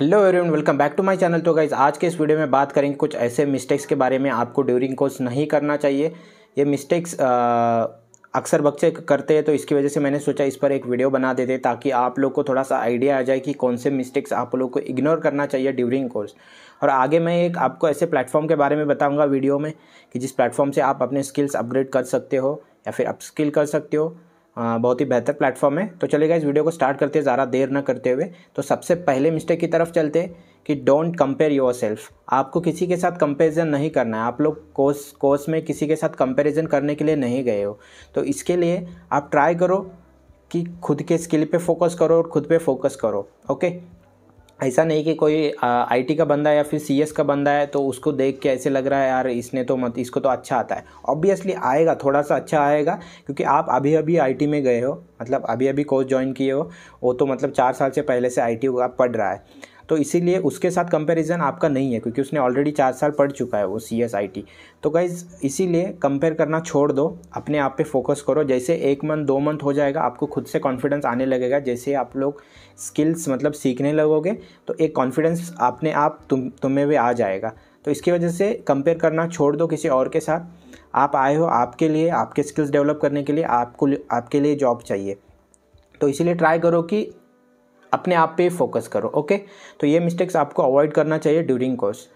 Hello everyone welcome back to my channel तो guys आज के इस वीडियो में बात करेंगे कुछ ऐसे मिस्टेक्स के बारे में आपको ड्यूरिंग कोर्स नहीं करना चाहिए ये मिस्टेक्स अक्सर बच्चे करते हैं तो इसकी वजह से मैंने सोचा इस पर एक वीडियो बना देते ताकि आप लोग को थोड़ा सा आइडिया आ जाए कि कौन से मिस्टेक्स आप लोग को इग्नोर करना चाहिए ड्यूरिंग कोर्स और आगे मैं एक आपको ऐसे प्लेटफॉर्म के बारे में बताऊँगा वीडियो में कि जिस प्लेटफॉर्म से आप अपने स्किल्स अपग्रेड कर सकते हो या फिर अपस्किल कर सकते हो बहुत ही बेहतर प्लेटफॉर्म है तो चलेगा इस वीडियो को स्टार्ट करते हैं ज़्यादा देर ना करते हुए तो सबसे पहले मिस्टेक की तरफ चलते कि डोंट कंपेयर योर सेल्फ आपको किसी के साथ कंपेरिजन नहीं करना है आप लोग कोर्स कोर्स में किसी के साथ कंपेरिजन करने के लिए नहीं गए हो तो इसके लिए आप ट्राई करो कि खुद के स्किल पे फोकस करो और खुद पे फोकस करो ओके ऐसा नहीं कि कोई आईटी का बंदा है या फिर सीएस का बंदा है तो उसको देख के ऐसे लग रहा है यार इसने तो मत इसको तो अच्छा आता है ऑब्वियसली आएगा थोड़ा सा अच्छा आएगा क्योंकि आप अभी अभी आईटी में गए हो मतलब अभी अभी कोर्स ज्वाइन किए हो वो तो मतलब चार साल से पहले से आई टी आप पढ़ रहा है तो इसीलिए उसके साथ कंपैरिजन आपका नहीं है क्योंकि उसने ऑलरेडी चार साल पढ़ चुका है वो सी एस आई टी तो गाइज़ इसीलिए कंपेयर करना छोड़ दो अपने आप पे फोकस करो जैसे एक मंथ दो मंथ हो जाएगा आपको खुद से कॉन्फिडेंस आने लगेगा जैसे आप लोग स्किल्स मतलब सीखने लगोगे तो एक कॉन्फिडेंस अपने आप तुम तुम्हें भी आ जाएगा तो इसकी वजह से कंपेयर करना छोड़ दो किसी और के साथ आप आए हो आपके लिए आपके स्किल्स डेवलप करने के लिए आपको आपके लिए जॉब चाहिए तो इसीलिए ट्राई करो कि अपने आप पे फोकस करो ओके तो ये मिस्टेक्स आपको अवॉइड करना चाहिए during course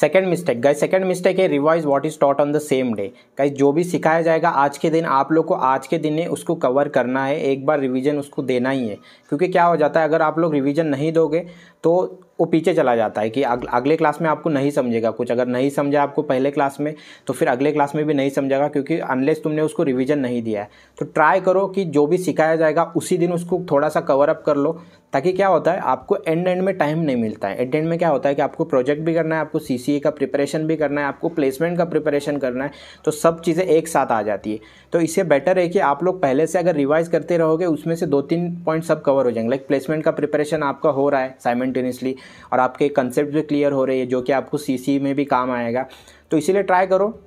second mistake guys second mistake है revise what is taught on the same day guys जो भी सिखाया जाएगा आज के दिन आप लोग को आज के दिन ने उसको कवर करना है एक बार रिवीजन उसको देना ही है क्योंकि क्या हो जाता है अगर आप लोग रिवीजन नहीं दोगे तो वो पीछे चला जाता है कि अग, अगले क्लास में आपको नहीं समझेगा कुछ अगर नहीं समझा आपको पहले क्लास में तो फिर अगले क्लास में भी नहीं समझेगा क्योंकि अनलेस तुमने उसको रिविज़न नहीं दिया है तो ट्राई करो कि जो भी सिखाया जाएगा उसी दिन उसको थोड़ा सा कवर अप कर लो ताकि क्या होता है आपको एंड एंड में टाइम नहीं मिलता है एंड एंड में क्या होता है कि आपको प्रोजेक्ट भी करना है आपको सी का प्रिपरेशन भी करना है आपको प्लेसमेंट का प्रिपरेशन करना है तो सब चीज़ें एक साथ आ जाती है तो इससे बेटर है कि आप लोग पहले से अगर रिवाइज करते रहोगे उसमें से दो तीन पॉइंट सब कवर हो जाएंगे लाइक प्लेसमेंट का प्रिपरेशन आपका हो रहा है साइमेंटेनियसली और आपके कंसेप्ट भी क्लियर हो रही है जो कि आपको सी में भी काम आएगा तो इसीलिए ट्राई करो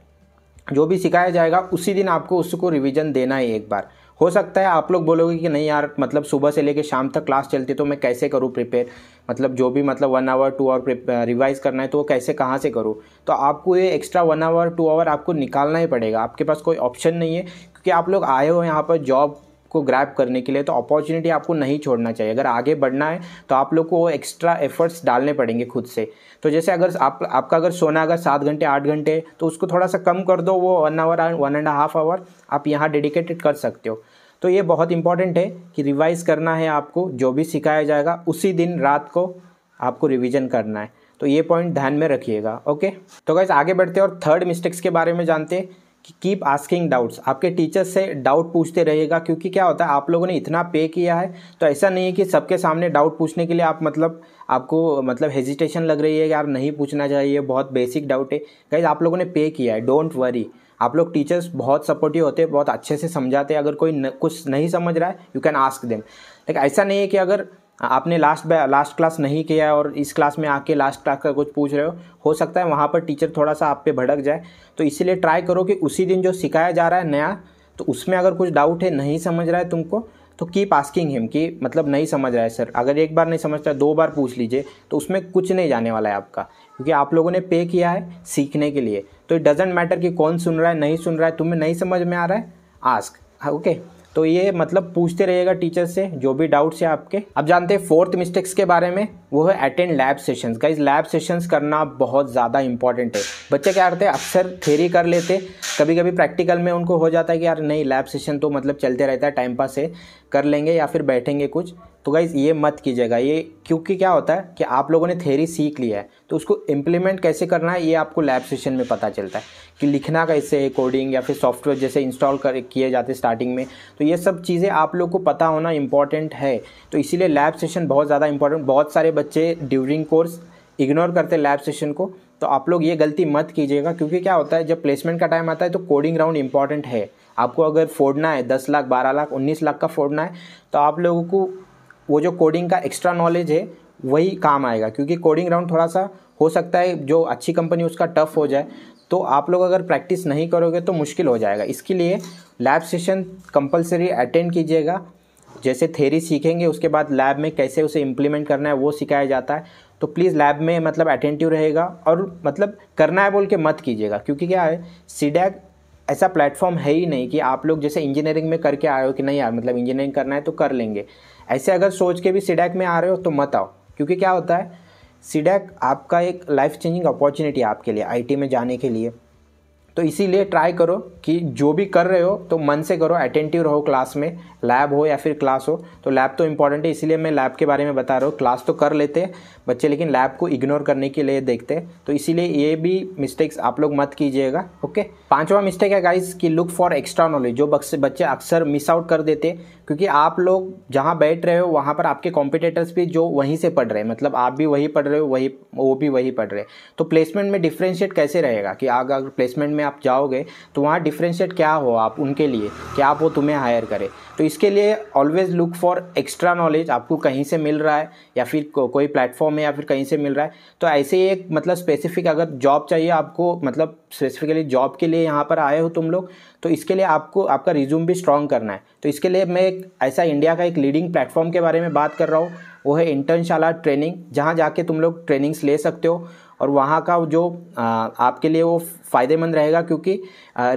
जो भी सिखाया जाएगा उसी दिन आपको उसको रिविज़न देना है एक बार हो सकता है आप लोग बोलोगे कि नहीं यार मतलब सुबह से लेकर शाम तक क्लास चलती तो मैं कैसे करूँ प्रिपेयर मतलब जो भी मतलब one hour two hour revise करना है तो वो कैसे कहाँ से करूँ तो आपको ये extra one hour two hour आपको निकालना ही पड़ेगा आपके पास कोई ऑप्शन नहीं है क्योंकि आप लोग आए हो यहाँ पर जॉब को ग्रैप करने के लिए तो अपॉर्चुनिटी आपको नहीं छोड़ना चाहिए अगर आगे बढ़ना है तो आप लोग को एक्स्ट्रा एफर्ट्स डालने पड़ेंगे खुद से तो जैसे अगर आप आपका अगर सोना अगर सात घंटे आठ घंटे तो उसको थोड़ा सा कम कर दो वो one hour one and half hour आप यहाँ डेडिकेटेड कर सकते हो तो ये बहुत इंपॉर्टेंट है कि रिवाइज़ करना है आपको जो भी सिखाया जाएगा उसी दिन रात को आपको रिविजन करना है तो ये पॉइंट ध्यान में रखिएगा ओके तो गैस आगे बढ़ते हैं और थर्ड मिस्टेक्स के बारे में जानते हैं कीप आस्किंग डाउट्स आपके टीचर से डाउट पूछते रहिएगा क्योंकि क्या होता है आप लोगों ने इतना पे किया है तो ऐसा नहीं है कि सबके सामने डाउट पूछने के लिए आप मतलब आपको मतलब हेजिटेशन लग रही है यार नहीं पूछना चाहिए बहुत बेसिक डाउट है कहीं आप लोगों ने पे किया है डोंट वरी आप लोग टीचर्स बहुत सपोर्टिव होते हैं बहुत अच्छे से समझाते हैं अगर कोई न, कुछ नहीं समझ रहा है यू कैन आस्क देम लेकिन ऐसा नहीं है कि अगर हाँ, आपने लास्ट लास्ट क्लास नहीं किया और इस क्लास में आके लास्ट क्लास का कुछ पूछ रहे हो हो सकता है वहाँ पर टीचर थोड़ा सा आप पे भड़क जाए तो इसीलिए ट्राई करो कि उसी दिन जो सिखाया जा रहा है नया तो उसमें अगर कुछ डाउट है नहीं समझ रहा है तुमको तो कीप आस्किंग हिम कि मतलब नहीं समझ रहा है सर अगर एक बार नहीं समझता दो बार पूछ लीजिए तो उसमें कुछ नहीं जाने वाला है आपका क्योंकि आप लोगों ने पे किया है सीखने के लिए तो इट डजेंट मैटर कि कौन सुन रहा है नहीं सुन रहा है तुम्हें नहीं समझ में आ रहा है आस्क ओके हाँ, okay? तो ये मतलब पूछते रहेगा टीचर से जो भी डाउट्स है आपके अब जानते हैं फोर्थ मिस्टेक्स के बारे में वो है अटेंड लैब सेशंस का लैब सेशंस करना बहुत ज़्यादा इंपॉर्टेंट है बच्चे क्या करते हैं अक्सर थेरी कर लेते कभी कभी प्रैक्टिकल में उनको हो जाता है कि यार नहीं लैब सेशन तो मतलब चलते रहता है टाइम पास है कर लेंगे या फिर बैठेंगे कुछ तो गाइज़ ये मत कीजिएगा ये क्योंकि क्या होता है कि आप लोगों ने थेरी सीख लिया है तो उसको इम्प्लीमेंट कैसे करना है ये आपको लैब सेशन में पता चलता है कि लिखना कैसे है कोडिंग या फिर सॉफ्टवेयर जैसे इंस्टॉल कर किए जाते हैं स्टार्टिंग में तो ये सब चीज़ें आप लोग को पता होना इंपॉर्टेंट है तो इसीलिए लैब सेशन बहुत ज़्यादा इंपॉर्टेंट बहुत सारे बच्चे ड्यूरिंग कोर्स इग्नोर करते लैब सेशन को तो आप लोग ये गलती मत कीजिएगा क्योंकि क्या होता है जब प्लेसमेंट का टाइम आता है तो कोडिंग राउंड इंपॉर्टेंट है आपको अगर फोड़ना है दस लाख बारह लाख उन्नीस लाख का फोड़ना है तो आप लोगों को वो जो कोडिंग का एक्स्ट्रा नॉलेज है वही काम आएगा क्योंकि कोडिंग राउंड थोड़ा सा हो सकता है जो अच्छी कंपनी उसका टफ हो जाए तो आप लोग अगर प्रैक्टिस नहीं करोगे तो मुश्किल हो जाएगा इसके लिए लैब सेशन कंपलसरी अटेंड कीजिएगा जैसे थेरी सीखेंगे उसके बाद लैब में कैसे उसे इम्प्लीमेंट करना है वो सिखाया जाता है तो प्लीज़ लैब में मतलब अटेंटिव रहेगा और मतलब करना है बोल के मत कीजिएगा क्योंकि क्या है सीडैक ऐसा प्लेटफॉर्म है ही नहीं कि आप लोग जैसे इंजीनियरिंग में करके आए हो कि नहीं यार मतलब इंजीनियरिंग करना है तो कर लेंगे ऐसे अगर सोच के भी सीडैक में आ रहे हो तो मत आओ क्योंकि क्या होता है सीडैक आपका एक लाइफ चेंजिंग अपॉर्चुनिटी आपके लिए आई में जाने के लिए तो इसीलिए ट्राई करो कि जो भी कर रहे हो तो मन से करो अटेंटिव रहो क्लास में लैब हो या फिर क्लास हो तो लैब तो इम्पॉर्टेंट है इसीलिए मैं लैब के बारे में बता रहा हूँ क्लास तो कर लेते बच्चे लेकिन लैब को इग्नोर करने के लिए देखते हैं तो इसीलिए ये भी मिस्टेक्स आप लोग मत कीजिएगा ओके पांचवा मिस्टेक है गाइस कि लुक फॉर एक्स्ट्रा नॉलेज जो बच्चे अक्सर मिस आउट कर देते क्योंकि आप लोग जहाँ बैठ रहे हो वहाँ पर आपके कॉम्पिटेटर्स भी जो वहीं से पढ़ रहे हैं मतलब आप भी वही पढ़ रहे हो वही वो भी वही पढ़ रहे हैं तो प्लेसमेंट में डिफ्रेंशिएट कैसे रहेगा कि अगर प्लेसमेंट में आप जाओगे तो वहाँ डिफ्रेंशिएट क्या हो आप उनके लिए कि आप वो तुम्हें हायर करें तो इसके लिए always look for extra knowledge आपको कहीं से मिल रहा है या फिर को, कोई प्लेटफॉर्म में या फिर कहीं से मिल रहा है तो ऐसे एक मतलब स्पेसिफिक अगर जॉब चाहिए आपको मतलब स्पेसिफिकली जॉब के लिए यहाँ पर आए हो तुम लोग तो इसके लिए आपको आपका रिज्यूम भी स्ट्रॉन्ग करना है तो इसके लिए मैं एक ऐसा इंडिया का एक लीडिंग प्लेटफॉर्म के बारे में बात कर रहा हूँ वो है इंटर्नशाला ट्रेनिंग जहाँ जाके तुम लोग ट्रेनिंग्स ले सकते हो और वहाँ का जो आपके लिए वो फ़ायदेमंद रहेगा क्योंकि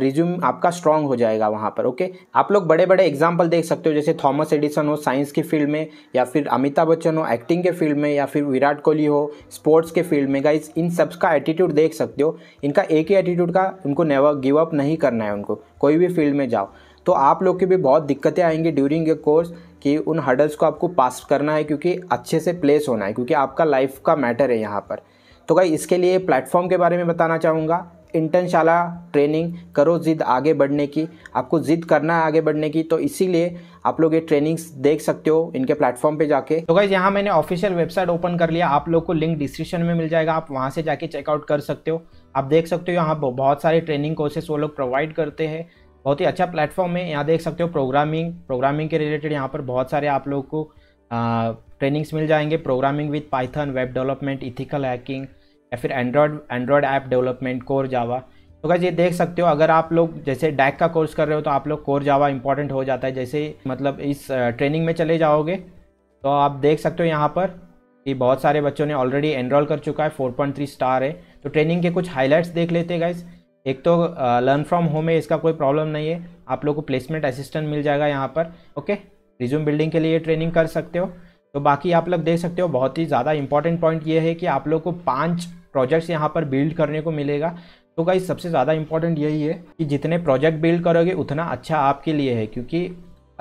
रिज्यूम आपका स्ट्रांग हो जाएगा वहाँ पर ओके आप लोग बड़े बड़े एग्जाम्पल देख सकते हो जैसे थॉमस एडिसन हो साइंस की फील्ड में या फिर अमिताभ बच्चन हो एक्टिंग के फील्ड में या फिर विराट कोहली हो स्पोर्ट्स के फील्ड में गाइज इन सब का एटीट्यूड देख सकते हो इनका एक ही एटीट्यूड का उनको नेवर गिव अप नहीं करना है उनको कोई भी फील्ड में जाओ तो आप लोग की भी बहुत दिक्कतें आएंगी ड्यूरिंग ये कोर्स कि उन हर्डल्स को आपको पास करना है क्योंकि अच्छे से प्लेस होना है क्योंकि आपका लाइफ का मैटर है यहाँ पर तो भाई इसके लिए प्लेटफॉर्म के बारे में बताना चाहूँगा इंटर्नशाला ट्रेनिंग करो ज़िद आगे बढ़ने की आपको ज़िद करना है आगे बढ़ने की तो इसीलिए आप लोग ये ट्रेनिंग्स देख सकते हो इनके प्लेटफॉर्म पे जाके तो गाइज यहाँ मैंने ऑफिशियल वेबसाइट ओपन कर लिया आप लोग को लिंक डिस्क्रिप्शन में मिल जाएगा आप वहाँ से जाके चेकआउट कर सकते हो आप देख सकते हो यहाँ बहुत सारे ट्रेनिंग कोर्सेस वो लोग प्रोवाइड करते हैं बहुत ही अच्छा प्लेटफॉर्म है यहाँ देख सकते हो प्रोग्रामिंग प्रोग्रामिंग के रिलेटेड यहाँ पर बहुत सारे आप लोग को ट्रेनिंग्स मिल जाएंगे programming with Python web development ethical hacking या फिर Android Android app development core Java तो गैस ये देख सकते हो अगर आप लोग जैसे डैक का कोर्स कर रहे हो तो आप लोग कोर जावा इंपॉर्टेंट हो जाता है जैसे मतलब इस ट्रेनिंग में चले जाओगे तो आप देख सकते हो यहाँ पर कि बहुत सारे बच्चों ने ऑलरेडी एनरोल कर चुका है 4.3 स्टार है तो ट्रेनिंग के कुछ हाईलाइट्स देख लेते हैं गाइज एक तो लर्न फ्रॉम होम है इसका कोई प्रॉब्लम नहीं है आप लोग को प्लेसमेंट असिस्टेंट मिल जाएगा यहाँ पर ओके रिज्यूम बिल्डिंग के लिए ट्रेनिंग कर सकते हो तो बाकी आप लोग देख सकते हो बहुत ही ज़्यादा इंपॉर्टेंट पॉइंट ये है कि आप लोग को पाँच प्रोजेक्ट्स यहाँ पर बिल्ड करने को मिलेगा तो गाइज सबसे ज़्यादा इंपॉर्टेंट यही है कि जितने प्रोजेक्ट बिल्ड करोगे उतना अच्छा आपके लिए है क्योंकि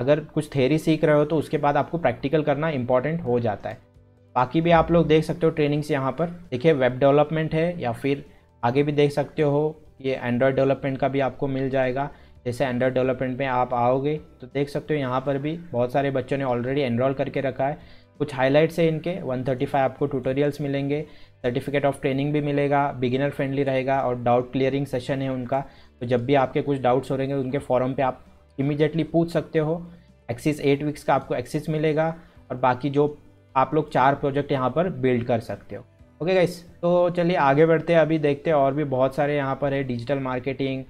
अगर कुछ थेरी सीख रहे हो तो उसके बाद आपको प्रैक्टिकल करना इंपॉर्टेंट हो जाता है बाकी भी आप लोग देख सकते हो ट्रेनिंग्स यहाँ पर देखिए वेब डेवलपमेंट है या फिर आगे भी देख सकते हो ये एंड्रॉयड डेवलपमेंट का भी आपको मिल जाएगा जैसे एंड्रॉयड डेवलपमेंट में आप आओगे तो देख सकते हो यहाँ पर भी बहुत सारे बच्चों ने ऑलरेडी एनरोल करके रखा है कुछ हाईलाइट्स है इनके 135 आपको ट्यूटोरियल्स मिलेंगे सर्टिफिकेट ऑफ ट्रेनिंग भी मिलेगा बिगिनर फ्रेंडली रहेगा और डाउट क्लियरिंग सेशन है उनका तो जब भी आपके कुछ डाउट्स हो हैं उनके फॉरम पे आप इमीडिएटली पूछ सकते हो एक्सिस एट वीक्स का आपको एक्सिस मिलेगा और बाकी जो आप लोग चार प्रोजेक्ट यहाँ पर बिल्ड कर सकते हो ओके गाइस तो चलिए आगे बढ़ते हैं अभी देखते हैं और भी बहुत सारे यहाँ पर है digital marketing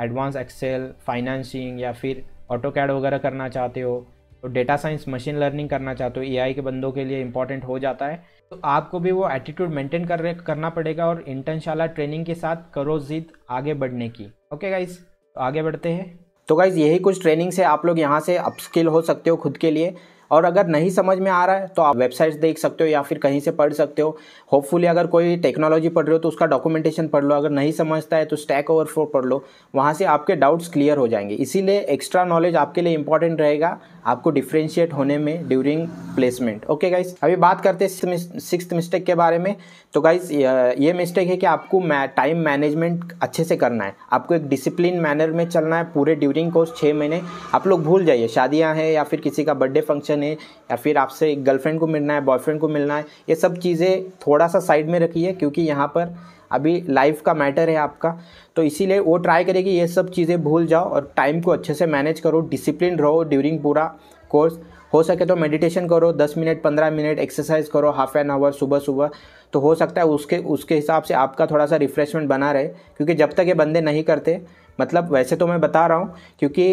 advance excel financing या फिर ऑटो कैड वगैरह करना चाहते हो तो डेटा साइंस मशीन लर्निंग करना चाहते हो एआई के बंदों के लिए इंपॉर्टेंट हो जाता है तो आपको भी वो एटीट्यूड मेंटेन कर करना पड़ेगा और इंटर्नशाला ट्रेनिंग के साथ करो जीत आगे बढ़ने की ओके गाइज तो आगे बढ़ते हैं तो गाइज़ यही कुछ ट्रेनिंग से आप लोग यहाँ से अपस्किल हो सकते हो खुद के लिए और अगर नहीं समझ में आ रहा है तो आप वेबसाइट्स देख सकते हो या फिर कहीं से पढ़ सकते हो होपफुली अगर कोई टेक्नोलॉजी पढ़ रहे हो तो उसका डॉक्यूमेंटेशन पढ़ लो अगर नहीं समझता है तो स्टैक ओवर पढ़ लो वहाँ से आपके डाउट्स क्लियर हो जाएंगे इसीलिए एक्स्ट्रा नॉलेज आपके लिए इंपॉर्टेंट रहेगा आपको डिफ्रेंशिएट होने में ड्यूरिंग प्लेसमेंट ओके गाइज़ अभी बात करते हैं सिक्स मिस्टेक के बारे में तो गाइज़ ये मिस्टेक है कि आपको टाइम मैनेजमेंट अच्छे से करना है आपको एक डिसिप्लिन मैनर में चलना है पूरे ड्यूरिंग कोर्स छः महीने आप लोग भूल जाइए शादियाँ हैं या फिर किसी का बर्थडे फंक्शन रिलेशन है या फिर आपसे गर्लफ्रेंड को मिलना है बॉयफ्रेंड को मिलना है ये सब चीज़ें थोड़ा सा साइड में रखिए क्योंकि यहाँ पर अभी लाइफ का मैटर है आपका तो इसीलिए वो ट्राई करेगी ये सब चीज़ें भूल जाओ और टाइम को अच्छे से मैनेज करो डिसिप्लिन रहो ड्यूरिंग पूरा कोर्स हो सके तो मेडिटेशन करो दस मिनट पंद्रह मिनट एक्सरसाइज करो हाफ एन आवर सुबह सुबह तो हो सकता है उसके उसके हिसाब से आपका थोड़ा सा रिफ्रेशमेंट बना रहे क्योंकि जब तक ये बंदे नहीं करते मतलब वैसे तो मैं बता रहा हूँ क्योंकि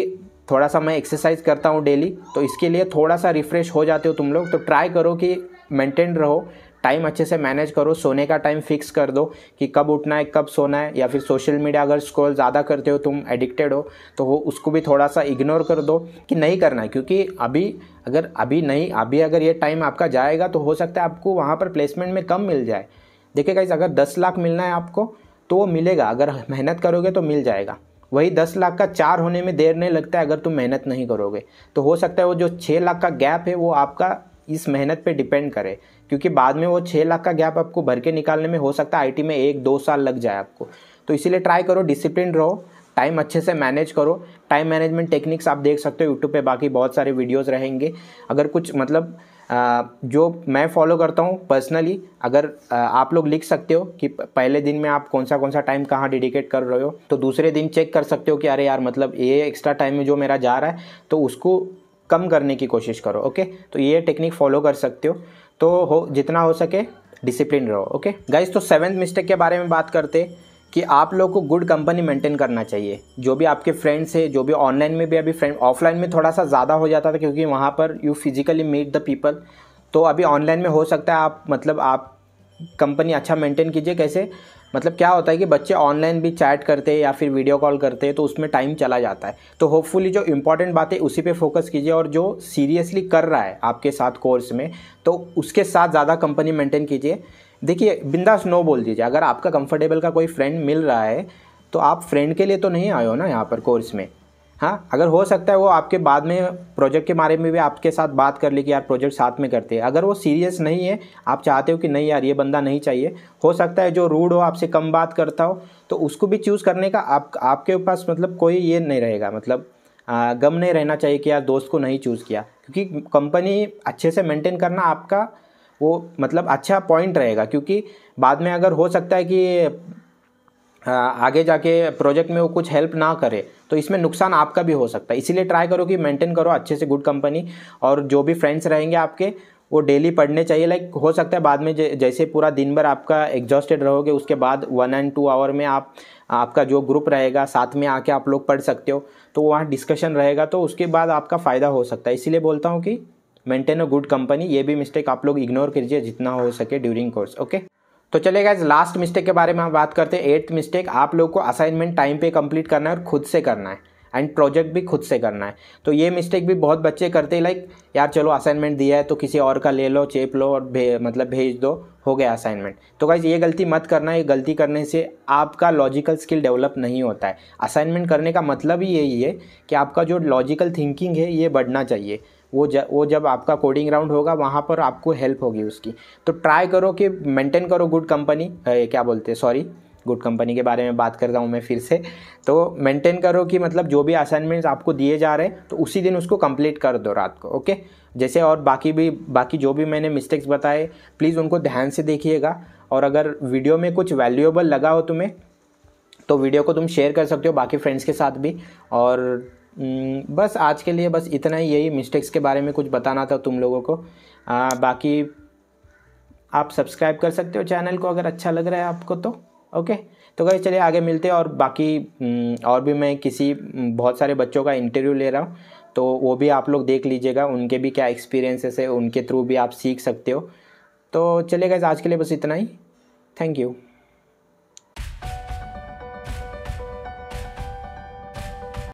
थोड़ा सा मैं एक्सरसाइज करता हूँ डेली तो इसके लिए थोड़ा सा रिफ़्रेश हो जाते हो तुम लोग तो ट्राई करो कि मेंटेन रहो टाइम अच्छे से मैनेज करो सोने का टाइम फिक्स कर दो कि कब उठना है कब सोना है या फिर सोशल मीडिया अगर स्क्रॉल ज़्यादा करते हो तुम एडिक्टेड हो तो वो उसको भी थोड़ा सा इग्नोर कर दो कि नहीं करना है क्योंकि अभी अगर अभी नहीं अभी अगर ये टाइम आपका जाएगा तो हो सकता है आपको वहाँ पर प्लेसमेंट में कम मिल जाए देखिए इस अगर दस लाख मिलना है आपको तो वो मिलेगा अगर मेहनत करोगे तो मिल जाएगा वही दस लाख का चार होने में देर नहीं लगता है अगर तुम मेहनत नहीं करोगे तो हो सकता है वो जो छः लाख का गैप है वो आपका इस मेहनत पे डिपेंड करे क्योंकि बाद में वो छः लाख का गैप आपको भर के निकालने में हो सकता है आईटी में एक दो साल लग जाए आपको तो इसीलिए ट्राई करो डिसिप्लिन रहो टाइम अच्छे से मैनेज करो टाइम मैनेजमेंट टेक्निक्स आप देख सकते हो यूट्यूब पे बाकी बहुत सारे वीडियोस रहेंगे अगर कुछ मतलब जो मैं फॉलो करता हूँ पर्सनली अगर आप लोग लिख सकते हो कि पहले दिन में आप कौन सा कौन सा टाइम कहाँ डेडिकेट कर रहे हो तो दूसरे दिन चेक कर सकते हो कि अरे यार मतलब ये एक्स्ट्रा टाइम में जो मेरा जा रहा है तो उसको कम करने की कोशिश करो ओके तो ये टेक्निक फॉलो कर सकते हो तो हो जितना हो सके डिसिप्लिन रहो ओके गाइज तो सेवन्थ मिस्टेक के बारे में बात करते कि आप लोग को गुड कंपनी मेंटेन करना चाहिए जो भी आपके फ्रेंड्स है जो भी ऑनलाइन में भी अभी फ्रेंड ऑफलाइन में थोड़ा सा ज़्यादा हो जाता था क्योंकि वहाँ पर you physically meet the people तो अभी ऑनलाइन में हो सकता है आप मतलब आप कंपनी अच्छा मेंटेन कीजिए कैसे मतलब क्या होता है कि बच्चे ऑनलाइन भी चैट करते हैं या फिर वीडियो कॉल करते हैं तो उसमें टाइम चला जाता है तो होपफुली जो इंपॉर्टेंट बात है उसी पे फोकस कीजिए और जो सीरियसली कर रहा है आपके साथ कोर्स में तो उसके साथ ज़्यादा कंपनी मेंटेन कीजिए देखिए बिंदास नो बोल दीजिए अगर आपका कंफर्टेबल का कोई फ्रेंड मिल रहा है तो आप फ्रेंड के लिए तो नहीं आए हो ना यहाँ पर कोर्स में हाँ अगर हो सकता है वो आपके बाद में प्रोजेक्ट के बारे में भी आपके साथ बात कर ले कि यार प्रोजेक्ट साथ में करते हैं अगर वो सीरियस नहीं है आप चाहते हो कि नहीं यार ये बंदा नहीं चाहिए हो सकता है जो रूड हो आपसे कम बात करता हो तो उसको भी चूज़ करने का आप आपके पास मतलब कोई ये नहीं रहेगा मतलब आ, गम नहीं रहना चाहिए कि यार दोस्त को नहीं चूज़ किया क्योंकि कंपनी अच्छे से मेंटेन करना आपका वो मतलब अच्छा पॉइंट रहेगा क्योंकि बाद में अगर हो सकता है कि आगे जाके प्रोजेक्ट में वो कुछ हेल्प ना करे तो इसमें नुकसान आपका भी हो सकता है इसीलिए ट्राई करो कि मेंटेन करो अच्छे से गुड कंपनी और जो भी फ्रेंड्स रहेंगे आपके वो डेली पढ़ने चाहिए लाइक हो सकता है बाद में जैसे पूरा दिन भर आपका एग्जॉस्टेड रहोगे उसके बाद वन एंड टू आवर में आप आपका जो ग्रुप रहेगा साथ में आके आप लोग पढ़ सकते हो तो वहाँ डिस्कशन रहेगा तो उसके बाद आपका फ़ायदा हो सकता है इसीलिए बोलता हूँ कि मेंटेन अ गुड कंपनी ये भी मिस्टेक आप लोग इग्नोर कीजिए जितना हो सके ड्यूरिंग कोर्स ओके तो चलेगा इस लास्ट मिस्टेक के बारे में हम बात करते हैं एट्थ मिस्टेक आप लोग को असाइनमेंट टाइम पे कंप्लीट करना है और खुद से करना है एंड प्रोजेक्ट भी खुद से करना है तो ये मिस्टेक भी बहुत बच्चे करते हैं लाइक यार चलो असाइनमेंट दिया है तो किसी और का ले लो चेप लो और भे, मतलब भेज दो हो गया असाइनमेंट तो गाइज ये गलती मत करना ये गलती करने से आपका लॉजिकल स्किल डेवलप नहीं होता है असाइनमेंट करने का मतलब ही यही है कि आपका जो लॉजिकल थिंकिंग है ये बढ़ना चाहिए वो ज, वो जब आपका कोडिंग राउंड होगा वहाँ पर आपको हेल्प होगी उसकी तो ट्राई करो कि मेंटेन करो गुड कंपनी क्या बोलते हैं सॉरी गुड कंपनी के बारे में बात कर रहा हूँ मैं फिर से तो मेंटेन करो कि मतलब जो भी असाइनमेंट्स आपको दिए जा रहे हैं तो उसी दिन उसको कंप्लीट कर दो रात को ओके जैसे और बाकी भी बाकी जो भी मैंने मिस्टेक्स बताए प्लीज़ उनको ध्यान से देखिएगा और अगर वीडियो में कुछ वैल्यूएबल लगा हो तुम्हें तो वीडियो को तुम शेयर कर सकते हो बाकी फ्रेंड्स के साथ भी और हम्म, बस आज के लिए बस इतना ही यही मिस्टेक्स के बारे में कुछ बताना था तुम लोगों को आ, बाकी आप सब्सक्राइब कर सकते हो चैनल को अगर अच्छा लग रहा है आपको तो ओके तो कहीं चलिए आगे मिलते हैं और बाकी हम्म, और भी मैं किसी हम्म, बहुत सारे बच्चों का इंटरव्यू ले रहा हूँ तो वो भी आप लोग देख लीजिएगा उनके भी क्या एक्सपीरियंसेस है उनके थ्रू भी आप सीख सकते हो तो चलिए गए आज के लिए बस इतना ही थैंक यू